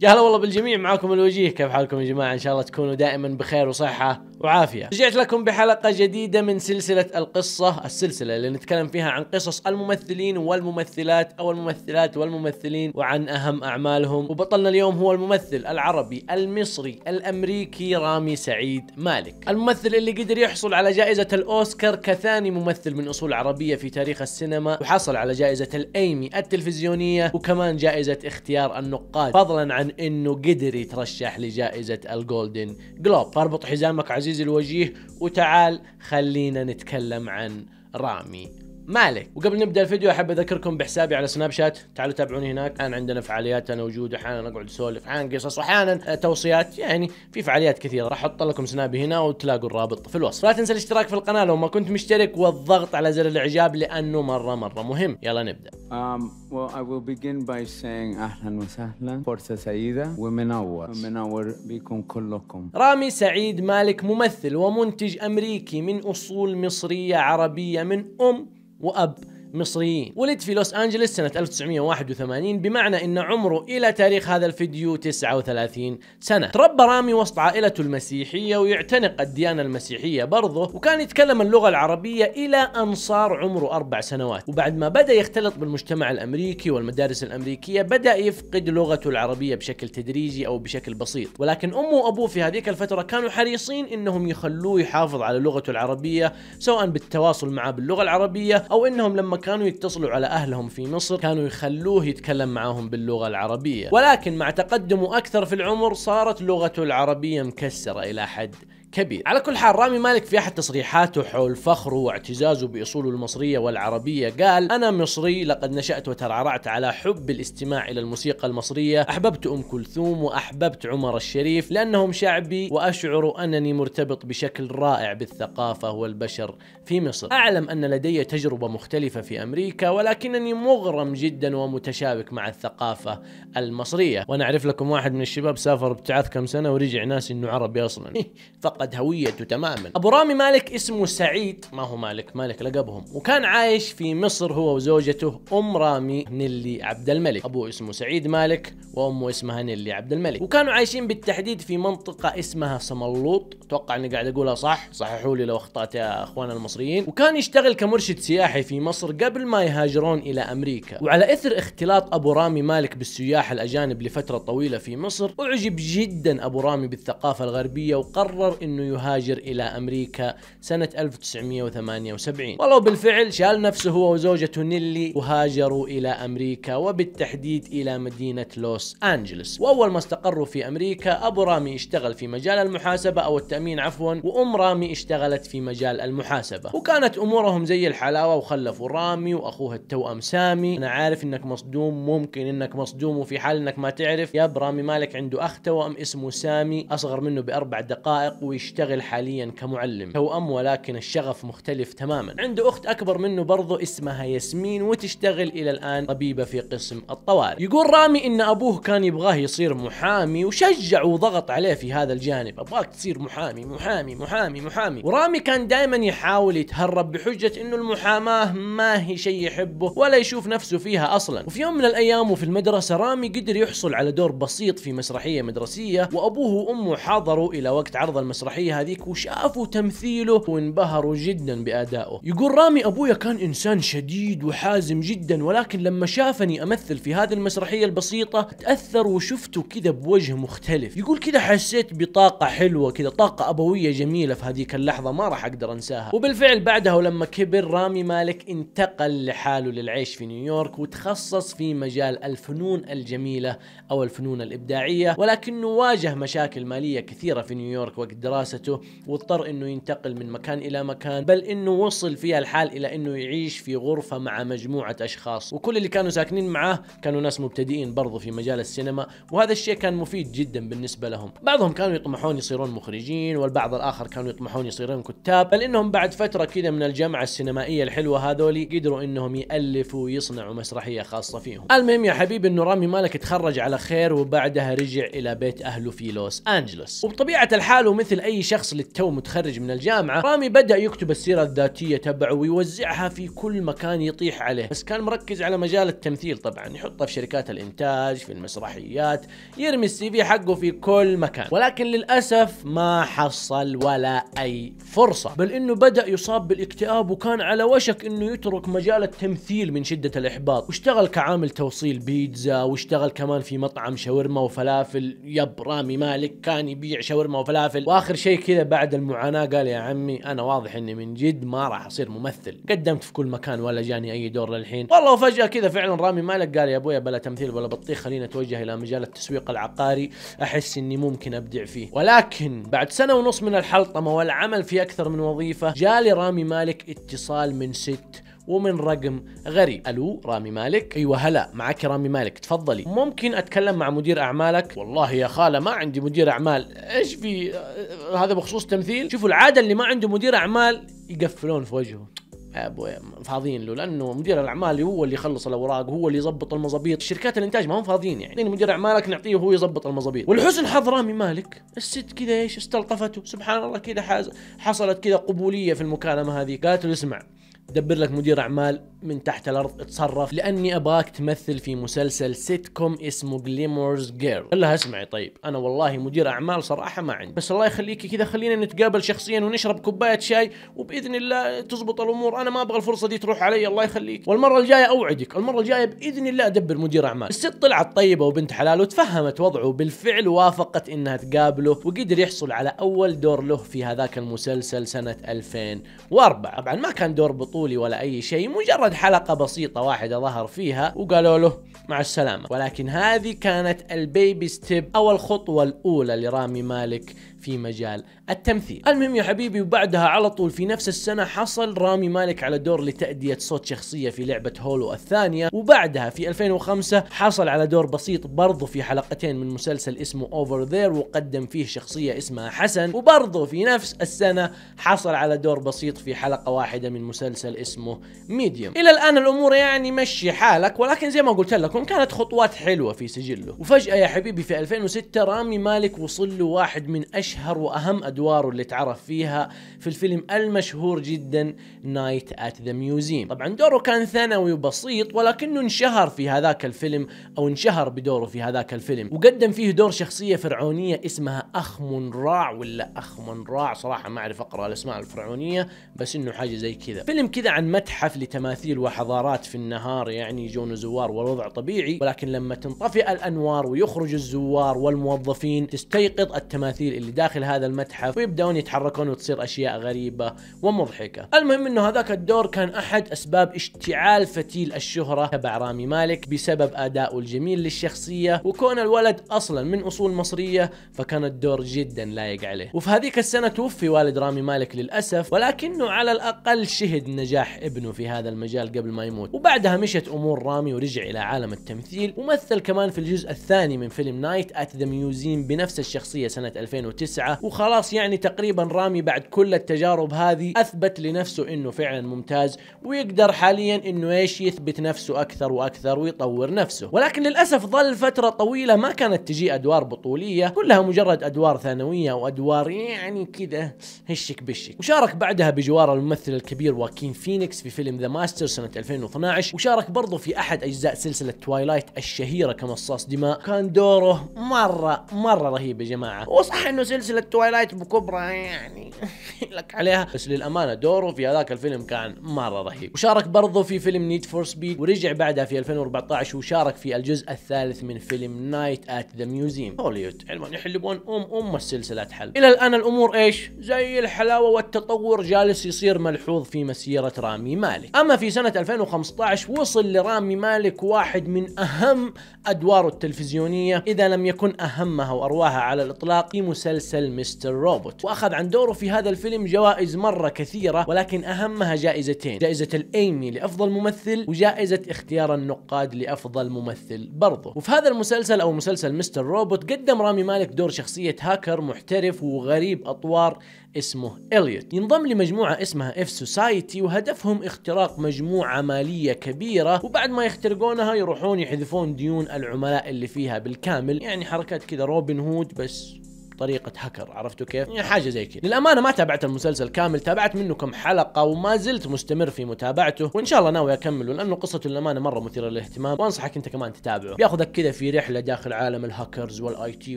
يا هلا والله بالجميع معاكم الوجيه كيف حالكم يا جماعه ان شاء الله تكونوا دائما بخير وصحه وعافيه رجعت لكم بحلقه جديده من سلسله القصه السلسله اللي نتكلم فيها عن قصص الممثلين والممثلات او الممثلات والممثلين وعن اهم اعمالهم وبطلنا اليوم هو الممثل العربي المصري الامريكي رامي سعيد مالك الممثل اللي قدر يحصل على جائزه الاوسكار كثاني ممثل من اصول عربيه في تاريخ السينما وحصل على جائزه الايمي التلفزيونيه وكمان جائزه اختيار النقاد فضلا عن عن انه قدر يترشح لجائزة الجولدن جلوب فاربط حزامك عزيزي الوجيه وتعال خلينا نتكلم عن رامي مالك وقبل نبدا الفيديو احب اذكركم بحسابي على سناب شات تعالوا تابعوني هناك الان عندنا فعاليات انا وجود احيانا اقعد اسولف احيانا قصص واحيانا آه، توصيات يعني في فعاليات كثيره راح احط لكم سنابي هنا وتلاقوا الرابط في الوصف لا تنسى الاشتراك في القناه لو ما كنت مشترك والضغط على زر الاعجاب لانه مره مره مهم يلا نبدا um, well I will begin by saying اهلا وسهلا فرصه سعيده ومنور منور بكم كلكم رامي سعيد مالك ممثل ومنتج امريكي من اصول مصريه عربيه من ام وأب مصريين ولد في لوس أنجلس سنة 1981 بمعنى أن عمره إلى تاريخ هذا الفيديو 39 سنة تربى رامي وسط عائلته المسيحية ويعتنق الديانة المسيحية برضه وكان يتكلم اللغة العربية إلى أن صار عمره أربع سنوات وبعد ما بدأ يختلط بالمجتمع الأمريكي والمدارس الأمريكية بدأ يفقد لغته العربية بشكل تدريجي أو بشكل بسيط ولكن أمه وأبوه في هذيك الفترة كانوا حريصين أنهم يخلوه يحافظ على لغته العربية سواء بالتواصل معه باللغة العربية أو أنهم لما كانوا يتصلوا على أهلهم في مصر كانوا يخلوه يتكلم معاهم باللغة العربية ولكن مع تقدمه أكثر في العمر صارت لغته العربية مكسرة إلى حد كبير على كل حال رامي مالك في احد تصريحاته حول فخره واعتزازه باصوله المصريه والعربيه قال انا مصري لقد نشات وترعرعت على حب الاستماع الى الموسيقى المصريه احببت ام كلثوم واحببت عمر الشريف لانهم شعبي واشعر انني مرتبط بشكل رائع بالثقافه والبشر في مصر اعلم ان لدي تجربه مختلفه في امريكا ولكنني مغرم جدا ومتشابك مع الثقافه المصريه وانا اعرف لكم واحد من الشباب سافر ابتعاث كم سنه ورجع ناسي انه عربي اصلا فقط فقد هويته تماما ابو رامي مالك اسمه سعيد ما هو مالك مالك لقبهم وكان عايش في مصر هو وزوجته ام رامي نيلي عبد الملك ابوه اسمه سعيد مالك وامه اسمها نيلي عبد الملك وكانوا عايشين بالتحديد في منطقه اسمها سملوط اتوقع اني قاعد اقولها صح صححوا لي لو اخطات يا اخوانا المصريين وكان يشتغل كمرشد سياحي في مصر قبل ما يهاجرون الى امريكا وعلى اثر اختلاط ابو رامي مالك بالسياح الاجانب لفتره طويله في مصر اعجب جدا ابو رامي بالثقافه الغربيه وقرر انه يهاجر الى امريكا سنه 1978 والله بالفعل شال نفسه هو وزوجته نيلي وهاجروا الى امريكا وبالتحديد الى مدينه لوس انجلس واول ما استقروا في امريكا ابو رامي اشتغل في مجال المحاسبه او التامين عفوا وام رامي اشتغلت في مجال المحاسبه وكانت امورهم زي الحلاوه وخلفوا رامي واخوه التوأم سامي انا عارف انك مصدوم ممكن انك مصدوم وفي حال انك ما تعرف يا برامي مالك عنده اخ توأم اسمه سامي اصغر منه باربع دقائق و يشتغل حاليا كمعلم توأم ولكن الشغف مختلف تماما عنده أخت أكبر منه برضو اسمها ياسمين وتشتغل إلى الآن طبيبة في قسم الطوارئ يقول رامي إن أبوه كان يبغاه يصير محامي وشجع وضغط عليه في هذا الجانب أبغاك تصير محامي محامي محامي محامي ورامي كان دائما يحاول يتهرب بحجة إنه المحاماة ما هي شيء يحبه ولا يشوف نفسه فيها أصلا وفي يوم من الأيام وفي المدرسة رامي قدر يحصل على دور بسيط في مسرحية مدرسية وأبوه وأمه حضروا إلى وقت عرض المسرحية المسرحية هذيك وشافوا تمثيله وانبهروا جدا بأدائه يقول رامي أبويا كان إنسان شديد وحازم جدا ولكن لما شافني أمثل في هذه المسرحية البسيطة تأثر وشفته كذا بوجه مختلف يقول كذا حسيت بطاقة حلوة كذا طاقة أبوية جميلة في هذيك اللحظة ما راح أقدر أنساها وبالفعل بعدها ولما كبر رامي مالك انتقل لحاله للعيش في نيويورك وتخصص في مجال الفنون الجميلة أو الفنون الإبداعية ولكنه واجه مشاكل مالية كثيرة في نيويورك وقت دراسته واضطر انه ينتقل من مكان الى مكان بل انه وصل فيها الحال الى انه يعيش في غرفه مع مجموعه اشخاص وكل اللي كانوا ساكنين معاه كانوا ناس مبتدئين برضه في مجال السينما وهذا الشيء كان مفيد جدا بالنسبه لهم بعضهم كانوا يطمحون يصيرون مخرجين والبعض الاخر كانوا يطمحون يصيرون كتاب بل انهم بعد فتره كذا من الجامعه السينمائيه الحلوه هذولي قدروا انهم يالفوا ويصنعوا مسرحيه خاصه فيهم المهم يا حبيبي انه رامي مالك تخرج على خير وبعدها رجع الى بيت اهله في لوس انجلوس وبطبيعه الحال ومثل اي شخص للتو متخرج من الجامعه رامي بدا يكتب السيره الذاتيه تبعه ويوزعها في كل مكان يطيح عليه بس كان مركز على مجال التمثيل طبعا يحطه في شركات الانتاج في المسرحيات يرمي السي في حقه في كل مكان ولكن للاسف ما حصل ولا اي فرصه بل انه بدا يصاب بالاكتئاب وكان على وشك انه يترك مجال التمثيل من شده الاحباط واشتغل كعامل توصيل بيتزا واشتغل كمان في مطعم شاورما وفلافل يب رامي مالك كان يبيع شاورما وفلافل واخر اخر شيء كذا بعد المعاناه قال يا عمي انا واضح اني من جد ما راح اصير ممثل قدمت في كل مكان ولا جاني اي دور للحين والله وفجاه كذا فعلا رامي مالك قال يا ابويا بلا تمثيل ولا بطيخ خليني اتوجه الى مجال التسويق العقاري احس اني ممكن ابدع فيه ولكن بعد سنه ونص من الحلطمه والعمل في اكثر من وظيفه جالي رامي مالك اتصال من ست ومن رقم غريب الو رامي مالك ايوه هلا معك رامي مالك تفضلي ممكن اتكلم مع مدير اعمالك والله يا خاله ما عندي مدير اعمال ايش في آه، هذا بخصوص تمثيل شوفوا العاده اللي ما عنده مدير اعمال يقفلون في وجهه ابوي فاضيين له لانه مدير الاعمال هو اللي يخلص الاوراق هو اللي يظبط المظابيط شركات الانتاج ما هم فاضيين يعني مدير اعمالك نعطيه وهو يظبط المظابيط ولحسن حظ رامي مالك الست كذا ايش استلطفته سبحان الله كذا حصلت كذا قبوليه في المكالمه هذه قالت له اسمع دبر لك مدير اعمال من تحت الارض اتصرف لاني ابغاك تمثل في مسلسل سيت كوم اسمه جليمرز جيرل قال لها اسمعي طيب انا والله مدير اعمال صراحه ما عندي بس الله يخليكي كذا خلينا نتقابل شخصيا ونشرب كوبايه شاي وباذن الله تزبط الامور انا ما ابغى الفرصه دي تروح علي الله يخليك والمره الجايه اوعدك المره الجايه باذن الله ادبر مدير اعمال الست طلعت طيبه وبنت حلال وتفهمت وضعه بالفعل وافقت انها تقابله وقدر يحصل على اول دور له في هذاك المسلسل سنه 2004 طبعا ما كان دور بطيء بطولي ولا اي شيء مجرد حلقه بسيطه واحده ظهر فيها وقالوا له مع السلامه ولكن هذه كانت البيبي ستيب او الخطوه الاولى لرامي مالك في مجال التمثيل المهم يا حبيبي وبعدها على طول في نفس السنة حصل رامي مالك على دور لتأدية صوت شخصية في لعبة هولو الثانية وبعدها في 2005 حصل على دور بسيط برضه في حلقتين من مسلسل اسمه اوفر ذير وقدم فيه شخصية اسمها حسن وبرضه في نفس السنة حصل على دور بسيط في حلقة واحدة من مسلسل اسمه ميديوم إلى الآن الأمور يعني مشي حالك ولكن زي ما قلت لكم كانت خطوات حلوة في سجله وفجأة يا حبيبي في 2006 رامي مالك وصل له واحد من أشهر أشهر وأهم أدواره اللي تعرف فيها في الفيلم المشهور جدا نايت ات ذا ميوزيم طبعا دوره كان ثانوي وبسيط ولكنه انشهر في هذاك الفيلم أو انشهر بدوره في هذاك الفيلم وقدم فيه دور شخصية فرعونية اسمها أخ منراع ولا أخ منراع صراحة ما أعرف أقرأ الأسماء الفرعونية بس إنه حاجة زي كذا فيلم كذا عن متحف لتماثيل وحضارات في النهار يعني يجون زوار والوضع طبيعي ولكن لما تنطفئ الأنوار ويخرج الزوار والموظفين تستيقظ التماثيل اللي داخل داخل هذا المتحف ويبدأون يتحركون وتصير أشياء غريبة ومضحكة المهم أنه هذاك الدور كان أحد أسباب اشتعال فتيل الشهرة تبع رامي مالك بسبب أدائه الجميل للشخصية وكون الولد أصلا من أصول مصرية فكان الدور جدا لايق عليه وفي هذيك السنة توفي والد رامي مالك للأسف ولكنه على الأقل شهد نجاح ابنه في هذا المجال قبل ما يموت وبعدها مشت أمور رامي ورجع إلى عالم التمثيل ومثل كمان في الجزء الثاني من فيلم نايت أت ذا ميوزيم بنفس الشخصية سنة 2009 تسعة وخلاص يعني تقريبا رامي بعد كل التجارب هذه اثبت لنفسه انه فعلا ممتاز ويقدر حاليا انه ايش يثبت نفسه اكثر واكثر ويطور نفسه ولكن للاسف ظل فترة طويلة ما كانت تجي ادوار بطولية كلها مجرد ادوار ثانوية وادوار يعني كده هشك بشك وشارك بعدها بجوار الممثل الكبير واكين فينيكس في فيلم ذا ماستر سنة 2012 وشارك برضه في احد اجزاء سلسلة توايلايت الشهيرة كمصاص دماء كان دوره مرة مرة رهيب يا جماعة وصح انه سلسلة سلسله توايلايت بكبرها يعني لك عليها بس للامانه دوره في هذاك الفيلم كان مره رهيب وشارك برضه في فيلم نيد فور سبيد ورجع بعدها في 2014 وشارك في الجزء الثالث من فيلم نايت ات ذا ميوزيم هوليوود علما يحلبون ام ام السلسله حل الى الان الامور ايش زي الحلاوه والتطور جالس يصير ملحوظ في مسيره رامي مالك اما في سنه 2015 وصل لرامي مالك واحد من اهم ادواره التلفزيونيه اذا لم يكن اهمها وارواها على الاطلاق في مسلسل مسلسل مستر روبوت واخذ عن دوره في هذا الفيلم جوائز مره كثيره ولكن اهمها جائزتين جائزه الايمي لافضل ممثل وجائزه اختيار النقاد لافضل ممثل برضه وفي هذا المسلسل او مسلسل مستر روبوت قدم رامي مالك دور شخصيه هاكر محترف وغريب اطوار اسمه اليوت ينضم لمجموعه اسمها اف سوسايتي وهدفهم اختراق مجموعه ماليه كبيره وبعد ما يخترقونها يروحون يحذفون ديون العملاء اللي فيها بالكامل يعني حركات كذا روبن هود بس طريقه هكر عرفتوا كيف يعني حاجه زي كذا للامانه ما تابعت المسلسل كامل تابعت منه كم حلقه وما زلت مستمر في متابعته وان شاء الله ناوي اكمله لانه قصته للامانه مره مثيره للاهتمام وانصحك انت كمان تتابعه بياخذك كذا في رحله داخل عالم الهاكرز والاي تي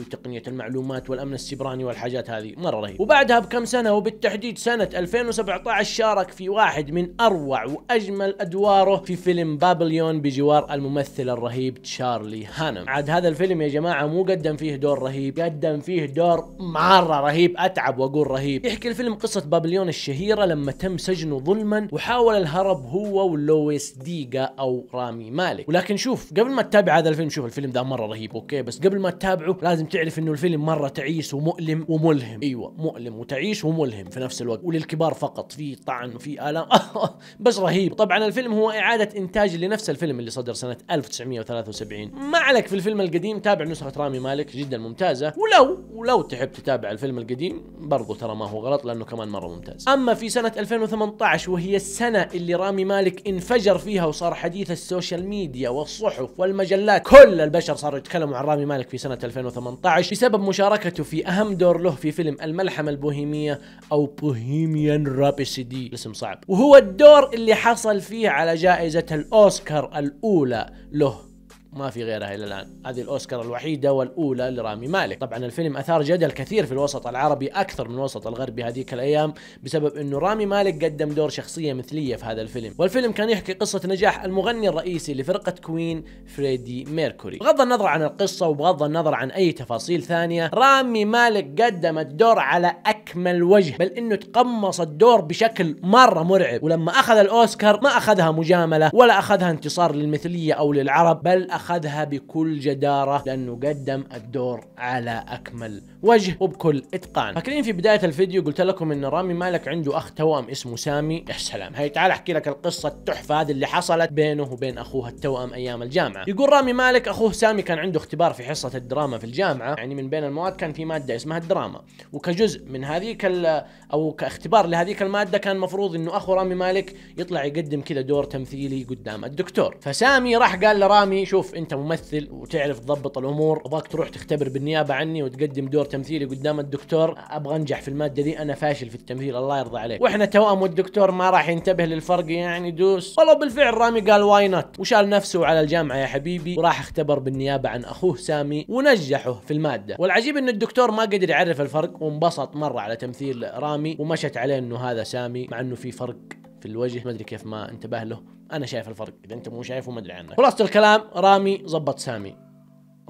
وتقنيه المعلومات والامن السيبراني والحاجات هذه مره رهيب وبعدها بكم سنه وبالتحديد سنه 2017 شارك في واحد من اروع واجمل ادواره في فيلم بابليون بجوار الممثل الرهيب تشارلي هانم عاد هذا الفيلم يا جماعه مو قدم فيه دور رهيب قدم فيه دور الدكتور مره رهيب اتعب واقول رهيب يحكي الفيلم قصه بابليون الشهيره لما تم سجنه ظلما وحاول الهرب هو ولويس ديجا او رامي مالك ولكن شوف قبل ما تتابع هذا الفيلم شوف الفيلم ده مره رهيب اوكي بس قبل ما تتابعه لازم تعرف انه الفيلم مره تعيس ومؤلم وملهم ايوه مؤلم وتعيس وملهم في نفس الوقت وللكبار فقط في طعن وفي الام بس رهيب طبعا الفيلم هو اعاده انتاج لنفس الفيلم اللي صدر سنه 1973 ما عليك في الفيلم القديم تابع نسخه رامي مالك جدا ممتازه ولو ولو لو تحب تتابع الفيلم القديم برضو ترى ما هو غلط لانه كمان مره ممتاز اما في سنه 2018 وهي السنه اللي رامي مالك انفجر فيها وصار حديث السوشيال ميديا والصحف والمجلات كل البشر صاروا يتكلموا عن رامي مالك في سنه 2018 بسبب مشاركته في اهم دور له في فيلم الملحمه البوهيميه او بوهيميان رابسيدي اسم صعب وهو الدور اللي حصل فيه على جائزه الاوسكار الاولى له ما في غيرها الى الان هذه الاوسكار الوحيده والاولى لرامي مالك طبعا الفيلم اثار جدل كثير في الوسط العربي اكثر من الوسط الغربي هذيك الايام بسبب انه رامي مالك قدم دور شخصيه مثليه في هذا الفيلم والفيلم كان يحكي قصه نجاح المغني الرئيسي لفرقه كوين فريدي ميركوري بغض النظر عن القصه وبغض النظر عن اي تفاصيل ثانيه رامي مالك قدم الدور على اكمل وجه بل انه تقمص الدور بشكل مره مرعب ولما اخذ الاوسكار ما اخذها مجامله ولا اخذها انتصار للمثليه او للعرب بل أخذها بكل جدارة لأنه قدم الدور على أكمل وجه وبكل إتقان فاكرين في بداية الفيديو قلت لكم أن رامي مالك عنده أخ توأم اسمه سامي يا سلام هي تعال أحكي لك القصة التحفة هذه اللي حصلت بينه وبين أخوه التوأم أيام الجامعة يقول رامي مالك أخوه سامي كان عنده اختبار في حصة الدراما في الجامعة يعني من بين المواد كان في مادة اسمها الدراما وكجزء من هذيك أو كاختبار لهذيك المادة كان مفروض أنه أخو رامي مالك يطلع يقدم كذا دور تمثيلي قدام الدكتور فسامي راح قال لرامي شوف شوف انت ممثل وتعرف تضبط الامور ابغاك تروح تختبر بالنيابه عني وتقدم دور تمثيلي قدام الدكتور ابغى انجح في الماده دي انا فاشل في التمثيل الله يرضى عليك واحنا توام والدكتور ما راح ينتبه للفرق يعني دوس والله بالفعل رامي قال واي نوت وشال نفسه على الجامعه يا حبيبي وراح اختبر بالنيابه عن اخوه سامي ونجحه في الماده والعجيب ان الدكتور ما قدر يعرف الفرق وانبسط مره على تمثيل رامي ومشت عليه انه هذا سامي مع انه في فرق في الوجه ما ادري كيف ما انتبه له انا شايف الفرق اذا انت مو شايفه ما ادري عنك خلاصه الكلام رامي زبط سامي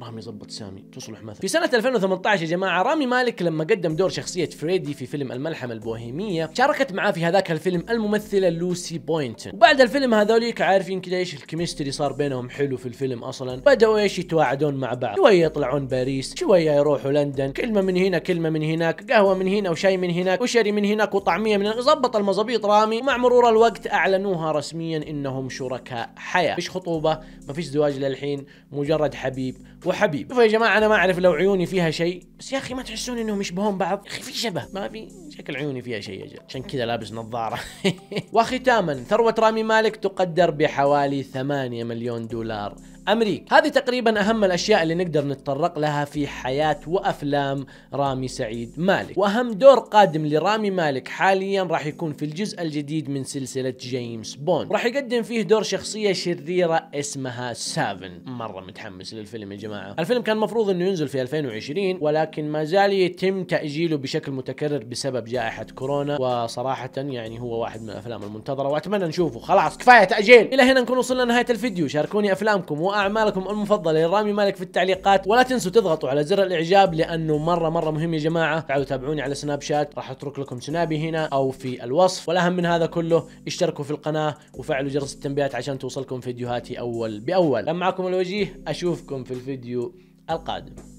رامي ظبط سامي تصلح مثلا في سنة 2018 يا جماعة رامي مالك لما قدم دور شخصية فريدي في فيلم الملحمة البوهيمية شاركت معاه في هذاك الفيلم الممثلة لوسي بوينتن وبعد الفيلم هذوليك عارفين كذا ايش الكيمستري صار بينهم حلو في الفيلم اصلا بدأوا ايش يتواعدون مع بعض شوية يطلعون باريس شوية يروحوا لندن كلمة من هنا كلمة من هناك قهوة من هنا وشاي من هناك وشري من هناك وطعمية من هناك ظبط المظابيط رامي ومع مرور الوقت اعلنوها رسميا انهم شركاء حياة مفيش خطوبة مفيش زواج للحين مجرد حبيب وحبيب شوفوا يا جماعه انا ما اعرف لو عيوني فيها شيء بس يا اخي ما تحسون انهم يشبهون بعض يا اخي في شبه ما في شكل عيوني فيها شيء اجل عشان كذا لابس نظاره وختاما ثروه رامي مالك تقدر بحوالي 8 مليون دولار أمريكا هذه تقريبا أهم الأشياء اللي نقدر نتطرق لها في حياة وأفلام رامي سعيد مالك وأهم دور قادم لرامي مالك حاليا راح يكون في الجزء الجديد من سلسلة جيمس بوند راح يقدم فيه دور شخصية شريرة اسمها سافن مرة متحمس للفيلم يا جماعة الفيلم كان المفروض انه ينزل في 2020 ولكن ما زال يتم تأجيله بشكل متكرر بسبب جائحة كورونا وصراحة يعني هو واحد من الأفلام المنتظرة وأتمنى نشوفه خلاص كفاية تأجيل إلى هنا نكون وصلنا لنهاية الفيديو شاركوني أفلامكم و اعمالكم المفضله لرامي مالك في التعليقات ولا تنسوا تضغطوا على زر الاعجاب لانه مره مره مهم يا جماعه تعالوا تابعوني على سناب شات راح اترك لكم سنابي هنا او في الوصف والاهم من هذا كله اشتركوا في القناه وفعلوا جرس التنبيهات عشان توصلكم فيديوهاتي اول باول معكم الوجيه اشوفكم في الفيديو القادم